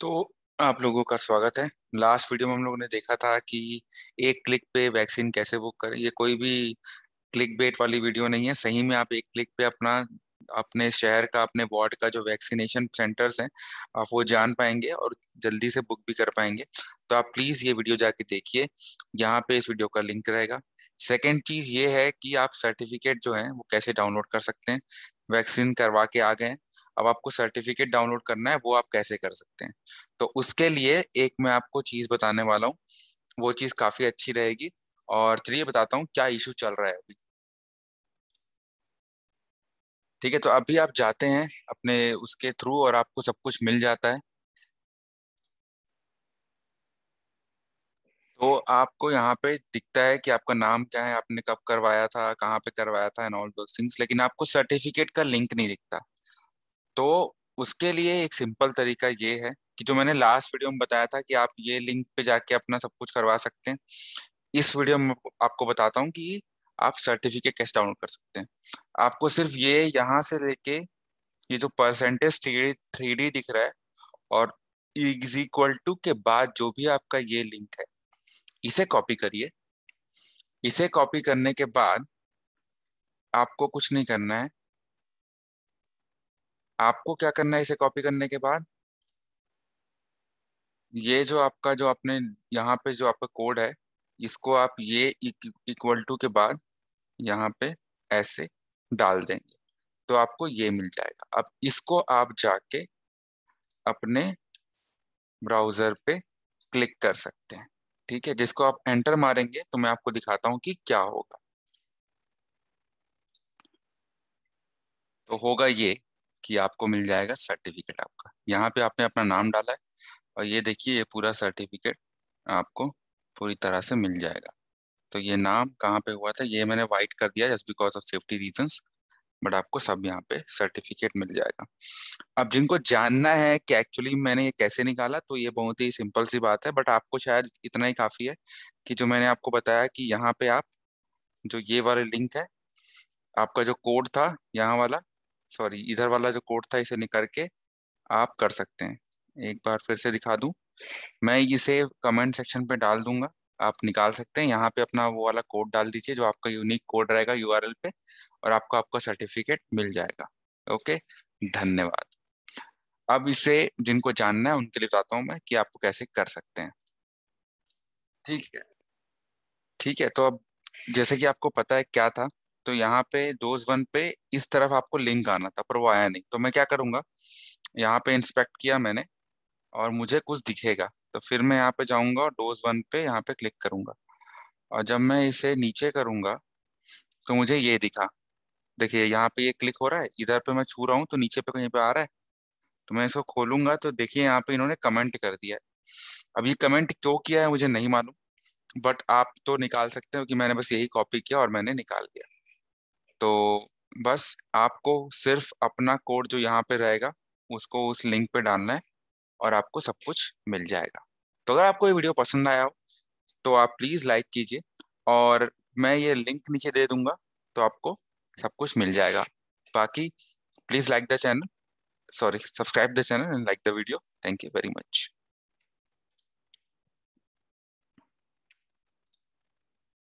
तो आप लोगों का स्वागत है लास्ट वीडियो में हम लोगों ने देखा था कि एक क्लिक पे वैक्सीन कैसे बुक करें ये कोई भी क्लिक बेट वाली वीडियो नहीं है सही में आप एक क्लिक पे अपना अपने शहर का अपने वार्ड का जो वैक्सीनेशन सेंटर्स हैं आप वो जान पाएंगे और जल्दी से बुक भी कर पाएंगे तो आप प्लीज़ ये वीडियो जाके देखिए यहाँ पे इस वीडियो का लिंक रहेगा सेकेंड चीज़ ये है कि आप सर्टिफिकेट जो है वो कैसे डाउनलोड कर सकते हैं वैक्सीन करवा के आ गए अब आपको सर्टिफिकेट डाउनलोड करना है वो आप कैसे कर सकते हैं तो उसके लिए एक मैं आपको चीज़ बताने वाला हूँ वो चीज़ काफ़ी अच्छी रहेगी और चलिए बताता हूँ क्या इशू चल रहा है अभी ठीक है तो अभी आप जाते हैं अपने उसके थ्रू और आपको सब कुछ मिल जाता है तो आपको यहाँ पे दिखता है कि आपका नाम क्या है आपने कब करवाया था कहाँ पे करवाया था एंड ऑल दो थिंग्स लेकिन आपको सर्टिफिकेट का लिंक नहीं दिखता तो उसके लिए एक सिंपल तरीका ये है कि जो मैंने लास्ट वीडियो में बताया था कि आप ये लिंक पे जाके अपना सब कुछ करवा सकते हैं इस वीडियो में आपको बताता हूँ कि आप सर्टिफिकेट कैसे डाउनलोड कर सकते हैं आपको सिर्फ ये यहाँ से लेके ये जो परसेंटेज थ्री डी दिख रहा है और इज इक्वल टू के बाद जो भी आपका ये लिंक है इसे कॉपी करिए इसे कॉपी करने के बाद आपको कुछ नहीं करना है आपको क्या करना है इसे कॉपी करने के बाद ये जो आपका जो आपने यहाँ पे जो आपका कोड है इसको आप ये इक्वल टू के बाद यहाँ पे ऐसे डाल देंगे तो आपको ये मिल जाएगा अब इसको आप जाके अपने ब्राउजर पे क्लिक कर सकते हैं ठीक है जिसको आप एंटर मारेंगे तो मैं आपको दिखाता हूं कि क्या होगा तो होगा ये कि आपको मिल जाएगा सर्टिफिकेट आपका यहाँ पे आपने अपना नाम डाला है और ये देखिए ये पूरा सर्टिफिकेट आपको पूरी तरह से मिल जाएगा तो ये नाम कहाँ पे हुआ था ये मैंने वाइट कर दिया just because of safety reasons but आपको सब यहाँ पे सर्टिफिकेट मिल जाएगा अब जिनको जानना है कि एक्चुअली मैंने ये कैसे निकाला तो ये बहुत ही सिंपल सी बात है बट आपको शायद इतना ही काफ़ी है कि जो मैंने आपको बताया कि यहाँ पे आप जो ये वाला लिंक है आपका जो कोड था यहाँ वाला सॉरी इधर वाला जो कोड था इसे निकाल के आप कर सकते हैं एक बार फिर से दिखा दूं मैं इसे कमेंट सेक्शन पे डाल दूंगा आप निकाल सकते हैं यहाँ पे अपना वो वाला कोड डाल दीजिए जो आपका यूनिक कोड रहेगा यू पे और आपको आपका सर्टिफिकेट मिल जाएगा ओके धन्यवाद अब इसे जिनको जानना है उनके लिए बताता हूँ मैं कि आपको कैसे कर सकते हैं ठीक है ठीक है तो अब जैसे कि आपको पता है क्या था तो यहाँ पे डोज वन पे इस तरफ आपको लिंक आना था पर वो आया नहीं तो मैं क्या करूंगा यहाँ पे इंस्पेक्ट किया मैंने और मुझे कुछ दिखेगा तो फिर मैं यहाँ पे जाऊँगा और डोज वन पे यहाँ पे क्लिक करूंगा और जब मैं इसे नीचे करूंगा तो मुझे ये दिखा देखिए यहाँ पे ये क्लिक हो रहा है इधर पे मैं छू रहा हूँ तो नीचे पे कहीं पे आ रहा है तो मैं इसको खोलूंगा तो देखिए यहाँ पे इन्होंने कमेंट कर दिया है अब ये कमेंट क्यों किया है मुझे नहीं मालूम बट आप तो निकाल सकते हो कि मैंने बस यही कॉपी किया और मैंने निकाल दिया तो बस आपको सिर्फ अपना कोड जो यहाँ पे रहेगा उसको उस लिंक पे डालना है और आपको सब कुछ मिल जाएगा तो अगर आपको ये वीडियो पसंद आया हो तो आप प्लीज़ लाइक कीजिए और मैं ये लिंक नीचे दे दूंगा तो आपको सब कुछ मिल जाएगा बाकी please like the channel sorry subscribe the channel and like the video thank you very much